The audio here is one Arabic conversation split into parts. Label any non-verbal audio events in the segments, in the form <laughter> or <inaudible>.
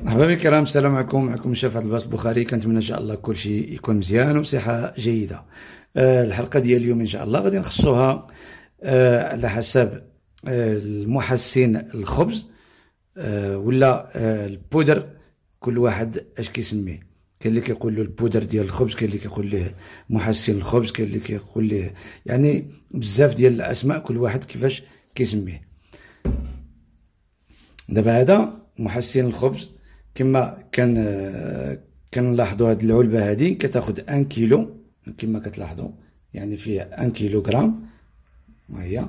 مرحبا بالكرام السلام عليكم معكم الشيف عبد الباس البخاري كنتمنى ان شاء الله كل شيء يكون مزيان وبصحه جيده آه، الحلقه ديال اليوم ان شاء الله غادي نخصوها آه، على حسب آه، المحسن الخبز ولا البودر كل واحد اش كيسميه كاين اللي كيقول له البودر ديال الخبز كاين اللي كيقول له محسن الخبز كاين اللي كيقول له يعني بزاف ديال الاسماء كل واحد كيفاش كيسميه دابا هذا محسن الخبز كما كان كنلاحظوا هذه العلبه هذه كتاخذ 1 كيلو كما كتلاحظوا يعني فيها 1 كيلو غرام ها هي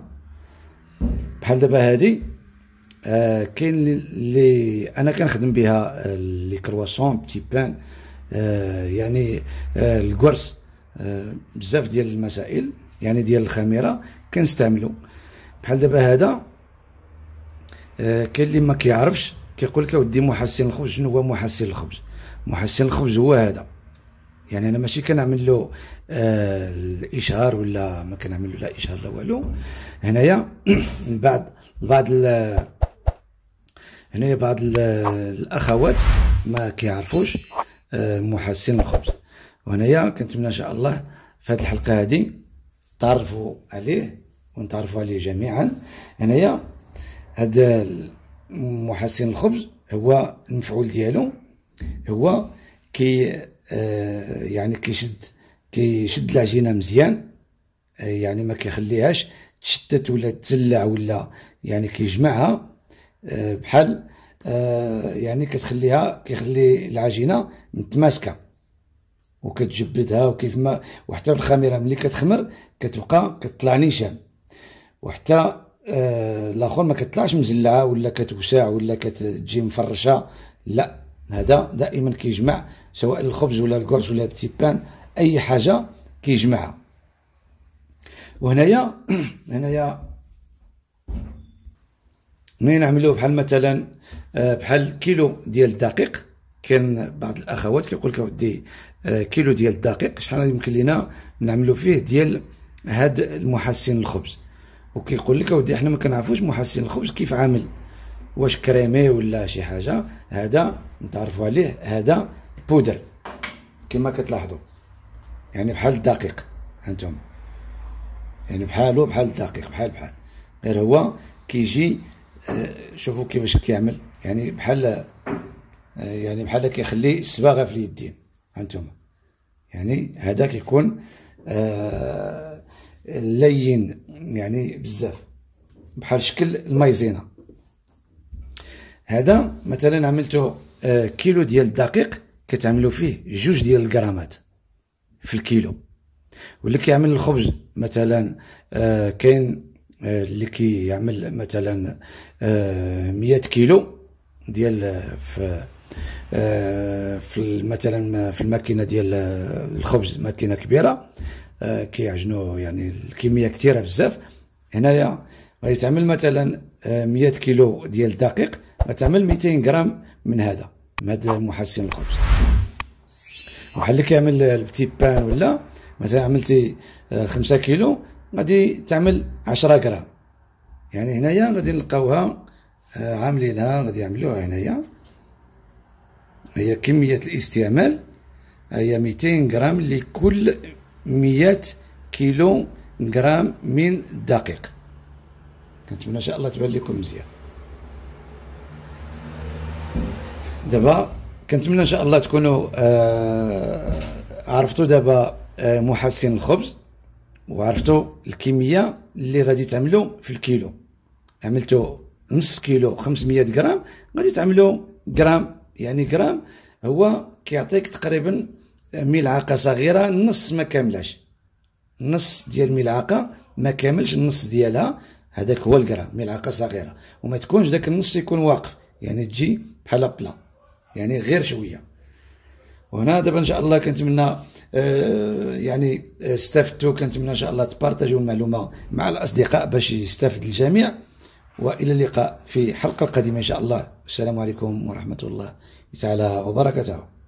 بحال دابا هذه آه كاين اللي انا كنخدم بها آه، لي كرواسون بتي بان آه يعني آه الكورس آه بزاف ديال المسائل يعني ديال الخميره كنستعملو بحال دابا هذا آه كاين اللي ما كيعرفش كيقول لك اودي محسن الخبز شنو هو محسن الخبز محسن الخبز هو هذا يعني انا ماشي كنعمل له آه الاشهار ولا ما كنعمل له لا اشهار لا والو هنايا <clears throat> بعض بعض هنايا بعض الاخوات ما كيعرفوش آه محسن الخبز وهنايا كنتمنى ان شاء الله في هذه الحلقه هذه تعرفوا عليه ونتعرفوا عليه جميعا هنايا هذا محسن الخبز هو المفعول ديالو هو كي آه، يعني كيشد كيشد العجينه مزيان آه، يعني ما كيخليهاش تشتت ولا تتلع ولا يعني كيجمعها آه، بحال يعني كتخليها كيخلي العجينه متماسكه وكتجبدها وكيف ما وحتى الخميره ملي كتخمر كتبقى كتطلع نيشان وحتى آه، الاخر ما كتطلعش مزلعه ولا كتوسع ولا كتجي مفرشه لا هذا دائما كيجمع سواء الخبز ولا الكرز ولا التيبان اي حاجه كيجمعها وهنايا <clears throat> هنايا ملي نعملوه بحال مثلا آه، بحال كيلو ديال الدقيق كان بعض الاخوات كيقول لك اودي آه، كيلو ديال الدقيق شحال يمكن لينا نعملو فيه ديال هاد المحسن الخبز وكيقول لك اودي حنا ما كنعرفوش محسن الخبز كيف عامل واش كريمي ولا شي حاجه هذا نتعرفوا عليه هذا بودر كما كتلاحظوا يعني بحال الدقيق هانتوما يعني بحالو بحال الدقيق بحال بحال غير هو كيجي آه، شوفوا كيفاش كيعمل يعني بحال آه، يعني بحال كيخلي الصباغه في اليدين هانتوما يعني هذا كيكون آه، لين يعني بزاف بحال شكل المايزينا هذا مثلا عملته آه، كيلو ديال الدقيق كتعملوا فيه جوج ديال الغرامات في الكيلو واللي كيعمل الخبز مثلا آه، كاين آه، اللي كيعمل مثلا 100 كيلو ديال في في مثلا في الماكينه ديال الخبز ماكينه كبيره آه، كيعجنوا يعني الكميه كثيره بزاف هنايا غادي تعمل مثلا 100 آه، كيلو ديال الدقيق غتعمل 200 غرام من هذا من هذا المحسن الخبز وحال اللي كيعمل آه، البتي بان ولا مثلا عملتي 5 كيلو غادي تعمل 10 غرام يعني هنايا غادي نلقاوها عاملينها غادي يعملوها هنايا هي كميه الاستعمال هي 200 غرام لكل 100 كيلو غرام من الدقيق كنتمنى ان شاء الله تبان لكم مزيان دابا كنتمنى ان شاء الله تكونوا آه عرفتوا دابا آه محسن الخبز وعرفتوا الكميه اللي غادي تعملوا في الكيلو عملتوا نص كيلو 500 غرام غادي تعملوا غرام يعني غرام هو كيعطيك تقريبا ملعقه صغيره نص ما كاملاش نص ديال ملعقه ما كاملش النص ديالها هذاك هو الكرا ملعقه صغيره وما تكونش داك النص يكون واقف يعني تجي بحال بلا يعني غير شويه وهنا دابا ان شاء الله كنتمنى آه يعني استفدتوا آه، كنتمنى ان شاء الله تبارطاجوا المعلومه مع الاصدقاء باش يستفد الجميع والى اللقاء في حلقه قادمه ان شاء الله والسلام عليكم ورحمه الله تعالى وبركاته